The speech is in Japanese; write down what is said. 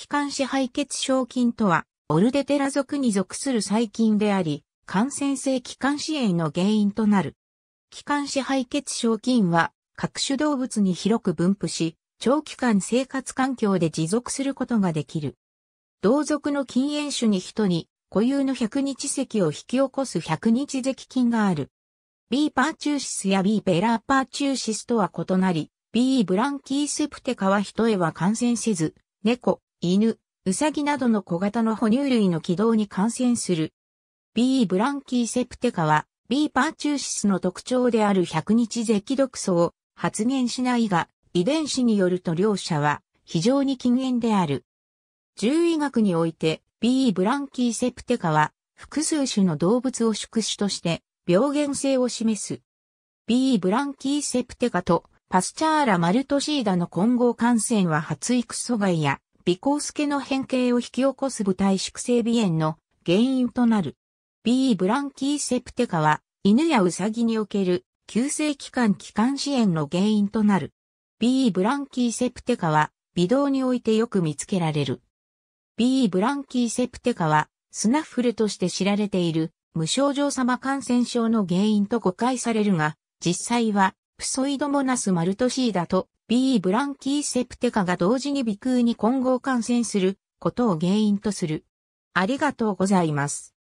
気管支肺血症菌とは、オルデテラ属に属する細菌であり、感染性気管支炎の原因となる。気管支肺血症菌は、各種動物に広く分布し、長期間生活環境で持続することができる。同族の禁煙種に人に固有の百日咳を引き起こす百日咳菌がある。B パーチューシスや B ベラーパーチューシスとは異なり、B ブランキーセプテカは人へは感染せず、猫、犬、ウサギなどの小型の哺乳類の軌道に感染する。B. ブランキーセプテカは B. パーチューシスの特徴である100日毒素を発現しないが、遺伝子によると両者は非常に禁煙である。獣医学において B. ブランキーセプテカは複数種の動物を宿主として病原性を示す。B. ブランキーセプテカとパスチャーラ・マルトシーダの混合感染は発育阻害や微光介の変形を引き起こす部体粛性鼻炎の原因となる。B. ブランキーセプテカは、犬やウサギにおける、急性期間気管支炎の原因となる。B. ブランキーセプテカは、微動においてよく見つけられる。B. ブランキーセプテカは、スナッフルとして知られている、無症状様感染症の原因と誤解されるが、実際は、プソイドモナスマルトシーだと B. ブランキーセプテカが同時に鼻腔に混合感染することを原因とする。ありがとうございます。